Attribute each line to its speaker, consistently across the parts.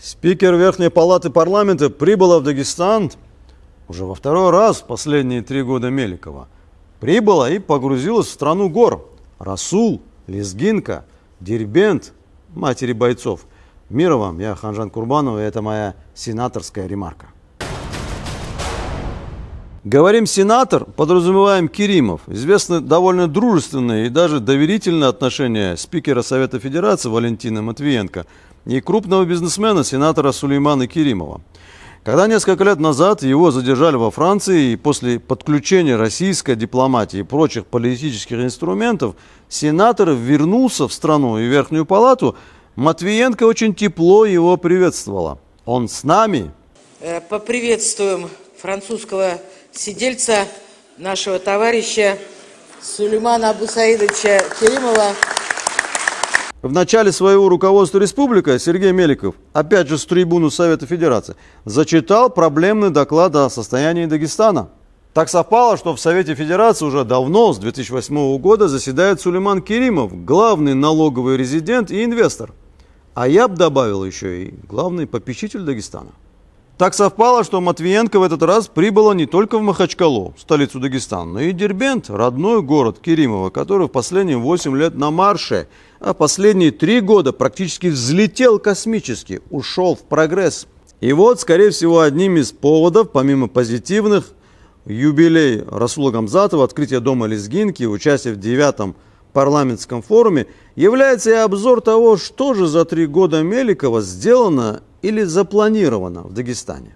Speaker 1: Спикер Верхней Палаты Парламента прибыла в Дагестан уже во второй раз в последние три года Меликова. Прибыла и погрузилась в страну гор. Расул, Лезгинка, Дербент, матери бойцов. мир вам, я Ханжан Курбанов, и это моя сенаторская ремарка. Говорим «сенатор», подразумеваем Керимов. Известны довольно дружественные и даже доверительные отношения спикера Совета Федерации Валентина Матвиенко – и крупного бизнесмена сенатора Сулеймана Керимова. Когда несколько лет назад его задержали во Франции, и после подключения российской дипломатии и прочих политических инструментов, сенатор вернулся в страну и Верхнюю палату, Матвиенко очень тепло его приветствовала. Он с нами.
Speaker 2: Э, поприветствуем французского сидельца, нашего товарища Сулеймана Абусаидовича Керимова.
Speaker 1: В начале своего руководства республика Сергей Меликов, опять же с трибуны Совета Федерации, зачитал проблемный доклад о состоянии Дагестана. Так совпало, что в Совете Федерации уже давно, с 2008 года, заседает Сулейман Керимов, главный налоговый резидент и инвестор. А я бы добавил еще и главный попечитель Дагестана. Так совпало, что Матвиенко в этот раз прибыла не только в Махачкалу, столицу Дагестана, но и Дербент, родной город Керимова, который в последние 8 лет на марше, а последние 3 года практически взлетел космически, ушел в прогресс. И вот, скорее всего, одним из поводов, помимо позитивных, юбилей Расула Гамзатова, открытие дома лезгинки, участие в девятом парламентском форуме, является и обзор того, что же за три года Меликова сделано или запланировано в Дагестане?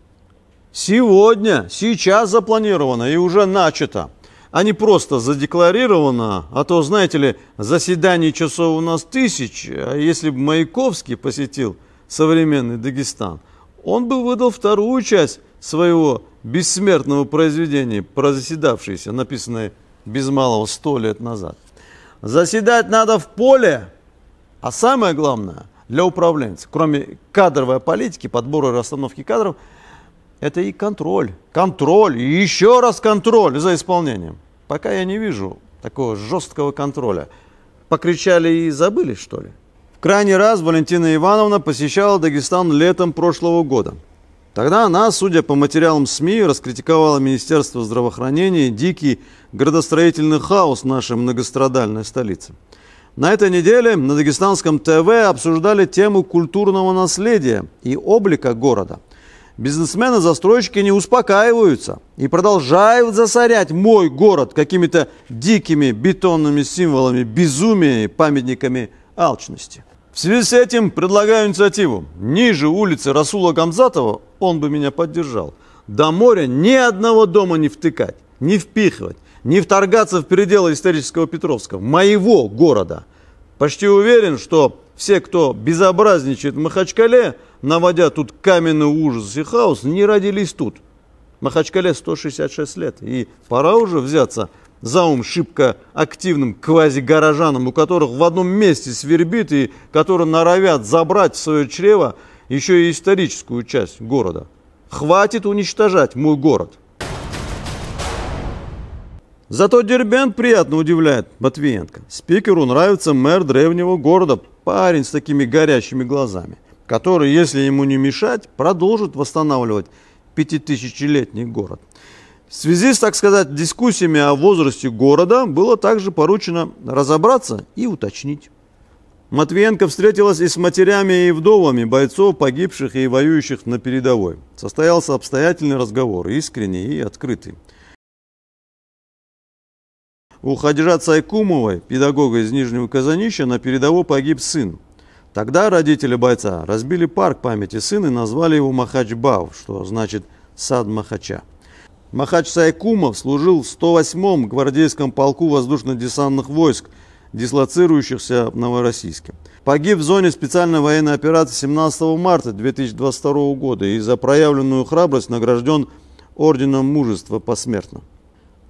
Speaker 1: Сегодня, сейчас запланировано и уже начато, а не просто задекларировано, а то, знаете ли, заседаний часов у нас тысяч, а если бы Маяковский посетил современный Дагестан, он бы выдал вторую часть своего бессмертного произведения, про заседавшиеся, написанное без малого сто лет назад. Заседать надо в поле, а самое главное – для управленцев. Кроме кадровой политики, подбора и расстановки кадров, это и контроль. Контроль, и еще раз контроль за исполнением. Пока я не вижу такого жесткого контроля. Покричали и забыли, что ли? В крайний раз Валентина Ивановна посещала Дагестан летом прошлого года. Тогда она, судя по материалам СМИ, раскритиковала Министерство здравоохранения дикий градостроительный хаос нашей многострадальной столицы – на этой неделе на дагестанском ТВ обсуждали тему культурного наследия и облика города. Бизнесмены-застройщики не успокаиваются и продолжают засорять мой город какими-то дикими бетонными символами безумия и памятниками алчности. В связи с этим предлагаю инициативу. Ниже улицы Расула Гамзатова, он бы меня поддержал, до моря ни одного дома не втыкать, не впихивать, не вторгаться в пределы исторического Петровска, моего города. Почти уверен, что все, кто безобразничает в Махачкале, наводя тут каменный ужас и хаос, не родились тут. Махачкале 166 лет, и пора уже взяться за ум шибко активным квази-горожанам, у которых в одном месте свербит и которые норовят забрать в свое чрево еще и историческую часть города. Хватит уничтожать мой город. Зато Дербент приятно удивляет Матвиенко. Спикеру нравится мэр древнего города, парень с такими горящими глазами, который, если ему не мешать, продолжит восстанавливать пятитысячелетний город. В связи с, так сказать, дискуссиями о возрасте города было также поручено разобраться и уточнить. Матвиенко встретилась и с матерями, и вдовами бойцов, погибших и воюющих на передовой. Состоялся обстоятельный разговор, искренний и открытый. У Хадижа Цайкумовой, педагога из Нижнего Казанища, на передовой погиб сын. Тогда родители бойца разбили парк памяти сына и назвали его Махачбав, что значит «сад Махача». Махач Сайкумов служил в 108-м гвардейском полку воздушно-десантных войск, дислоцирующихся в Новороссийске. Погиб в зоне специальной военной операции 17 марта 2022 года и за проявленную храбрость награжден Орденом Мужества посмертно.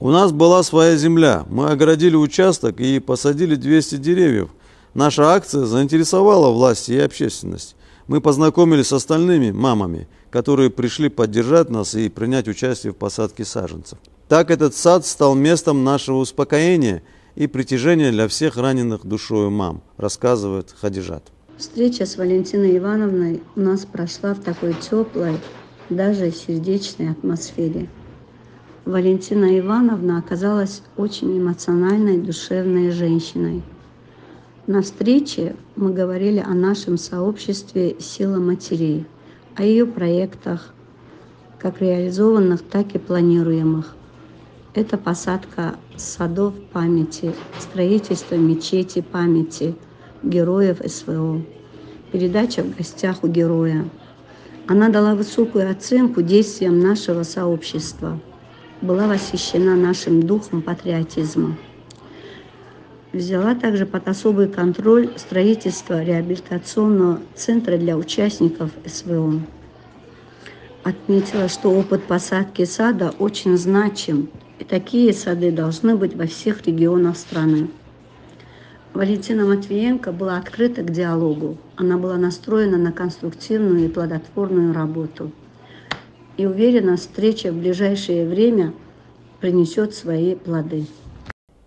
Speaker 1: У нас была своя земля. Мы огородили участок и посадили 200 деревьев. Наша акция заинтересовала власти и общественность. Мы познакомились с остальными мамами, которые пришли поддержать нас и принять участие в посадке саженцев. Так этот сад стал местом нашего успокоения и притяжения для всех раненых душою мам, рассказывает Хадижат.
Speaker 2: Встреча с Валентиной Ивановной у нас прошла в такой теплой, даже сердечной атмосфере – Валентина Ивановна оказалась очень эмоциональной, душевной женщиной. На встрече мы говорили о нашем сообществе «Сила матерей», о ее проектах, как реализованных, так и планируемых. Это посадка садов памяти, строительство мечети памяти, героев СВО, передача в гостях у героя. Она дала высокую оценку действиям нашего сообщества – была восхищена нашим духом патриотизма. Взяла также под особый контроль строительство реабилитационного центра для участников СВО. Отметила, что опыт посадки сада очень значим, и такие сады должны быть во всех регионах страны. Валентина Матвиенко была открыта к диалогу. Она была настроена на конструктивную и плодотворную работу – и уверена, встреча в ближайшее время принесет свои плоды.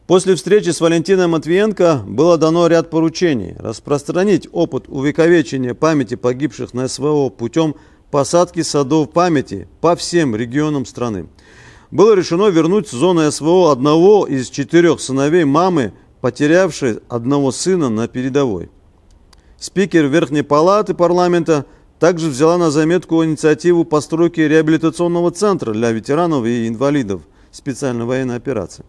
Speaker 1: После встречи с Валентиной Матвиенко было дано ряд поручений. Распространить опыт увековечения памяти погибших на СВО путем посадки садов памяти по всем регионам страны. Было решено вернуть с зоны СВО одного из четырех сыновей мамы, потерявшей одного сына на передовой. Спикер Верхней Палаты парламента также взяла на заметку инициативу постройки реабилитационного центра для ветеранов и инвалидов специальной военной операции.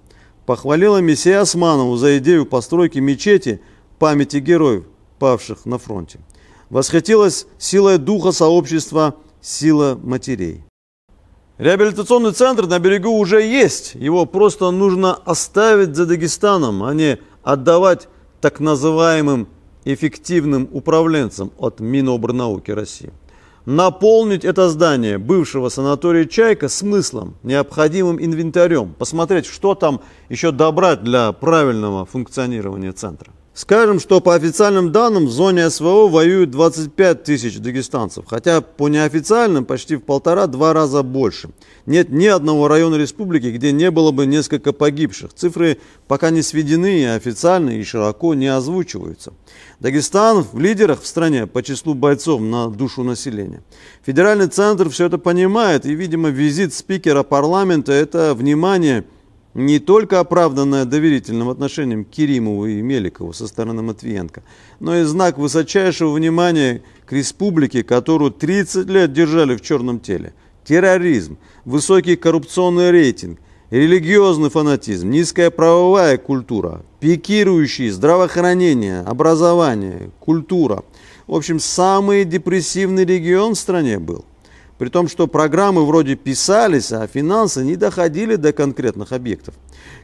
Speaker 1: Похвалила Мессия Османову за идею постройки мечети памяти героев, павших на фронте. Восхитилась силой духа сообщества «Сила матерей». Реабилитационный центр на берегу уже есть. Его просто нужно оставить за Дагестаном, а не отдавать так называемым эффективным управленцем от Минобрнауки России. Наполнить это здание бывшего санатория «Чайка» смыслом, необходимым инвентарем, посмотреть, что там еще добрать для правильного функционирования центра. Скажем, что по официальным данным в зоне СВО воюют 25 тысяч дагестанцев, хотя по неофициальным почти в полтора-два раза больше. Нет ни одного района республики, где не было бы несколько погибших. Цифры пока не сведены и официально, и широко не озвучиваются. Дагестан в лидерах в стране по числу бойцов на душу населения. Федеральный центр все это понимает, и, видимо, визит спикера парламента – это внимание – не только оправданное доверительным отношением к Керимову и Меликову со стороны Матвиенко, но и знак высочайшего внимания к республике, которую 30 лет держали в черном теле. Терроризм, высокий коррупционный рейтинг, религиозный фанатизм, низкая правовая культура, пикирующие здравоохранение, образование, культура. В общем, самый депрессивный регион в стране был – при том, что программы вроде писались, а финансы не доходили до конкретных объектов.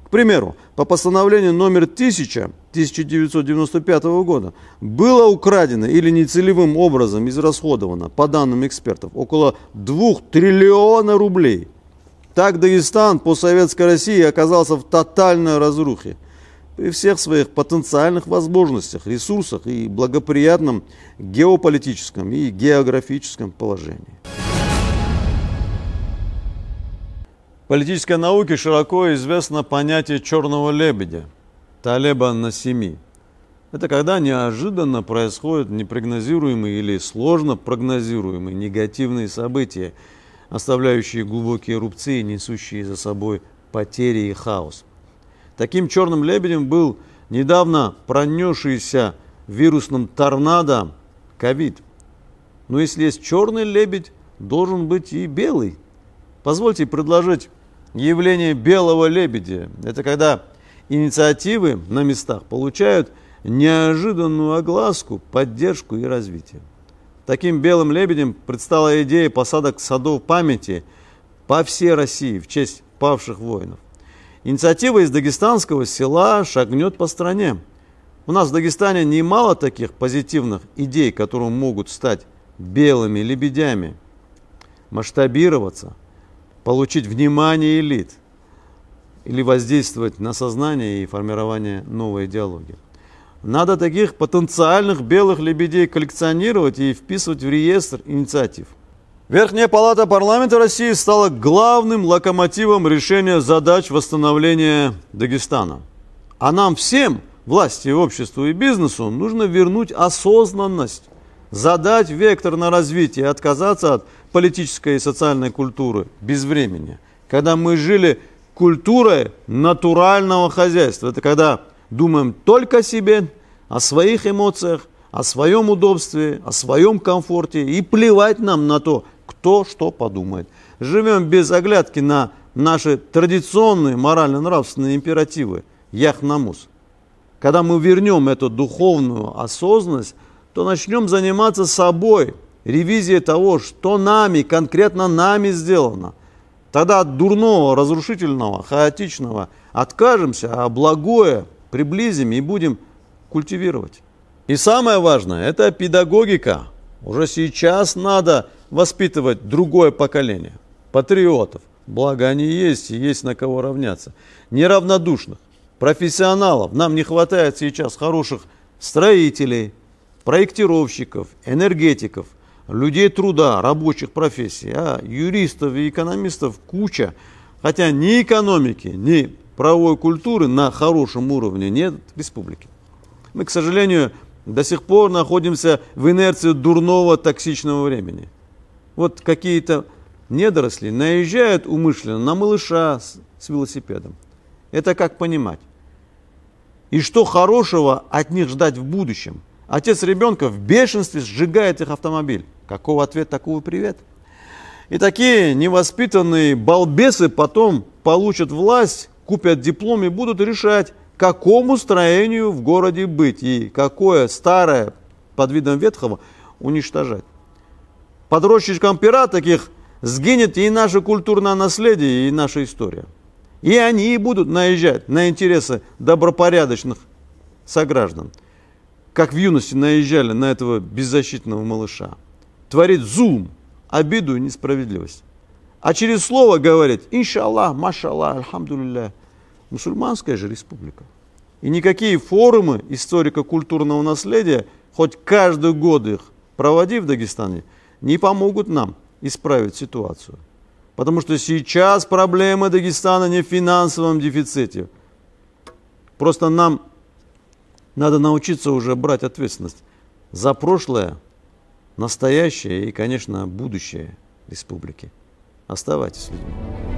Speaker 1: К примеру, по постановлению номер 1000 1995 года было украдено или нецелевым образом израсходовано, по данным экспертов, около 2 триллиона рублей. Так Дагестан по советской России оказался в тотальной разрухе при всех своих потенциальных возможностях, ресурсах и благоприятном геополитическом и географическом положении. политической науке широко известно понятие черного лебедя, талеба на семи. Это когда неожиданно происходят непрогнозируемые или сложно прогнозируемые негативные события, оставляющие глубокие рубцы и несущие за собой потери и хаос. Таким черным лебедем был недавно пронесшийся вирусным торнадо ковид. Но если есть черный лебедь, должен быть и белый. Позвольте предложить явление белого лебедя. Это когда инициативы на местах получают неожиданную огласку, поддержку и развитие. Таким белым лебедем предстала идея посадок садов памяти по всей России в честь павших воинов. Инициатива из дагестанского села шагнет по стране. У нас в Дагестане немало таких позитивных идей, которые могут стать белыми лебедями, масштабироваться – получить внимание элит или воздействовать на сознание и формирование новой идеологии. Надо таких потенциальных белых лебедей коллекционировать и вписывать в реестр инициатив. Верхняя палата парламента России стала главным локомотивом решения задач восстановления Дагестана. А нам всем, власти, обществу и бизнесу, нужно вернуть осознанность задать вектор на развитие, отказаться от политической и социальной культуры без времени. Когда мы жили культурой натурального хозяйства, это когда думаем только о себе, о своих эмоциях, о своем удобстве, о своем комфорте и плевать нам на то, кто что подумает. Живем без оглядки на наши традиционные морально-нравственные императивы, яхнамус. Когда мы вернем эту духовную осознанность, то начнем заниматься собой, ревизией того, что нами, конкретно нами сделано. Тогда от дурного, разрушительного, хаотичного откажемся, а благое приблизим и будем культивировать. И самое важное – это педагогика. Уже сейчас надо воспитывать другое поколение – патриотов. Благо они есть и есть на кого равняться. Неравнодушных, профессионалов. Нам не хватает сейчас хороших строителей – проектировщиков, энергетиков, людей труда, рабочих профессий, а юристов и экономистов куча. Хотя ни экономики, ни правовой культуры на хорошем уровне нет в республике. Мы, к сожалению, до сих пор находимся в инерции дурного токсичного времени. Вот какие-то недоросли наезжают умышленно на малыша с, с велосипедом. Это как понимать? И что хорошего от них ждать в будущем – Отец ребенка в бешенстве сжигает их автомобиль. Какого ответ, такого привет. И такие невоспитанные балбесы потом получат власть, купят диплом и будут решать, какому строению в городе быть и какое старое под видом ветхого уничтожать. Под рощичком пера таких сгинет и наше культурное наследие, и наша история. И они и будут наезжать на интересы добропорядочных сограждан – как в юности наезжали на этого беззащитного малыша. Творит зум, обиду и несправедливость. А через слово говорит «Иншаллах», «Машаллах», «Альхамдулилля». Мусульманская же республика. И никакие форумы историко-культурного наследия, хоть каждый год их проводи в Дагестане, не помогут нам исправить ситуацию. Потому что сейчас проблема Дагестана не в финансовом дефиците. Просто нам надо научиться уже брать ответственность за прошлое, настоящее и, конечно, будущее республики. Оставайтесь с людьми.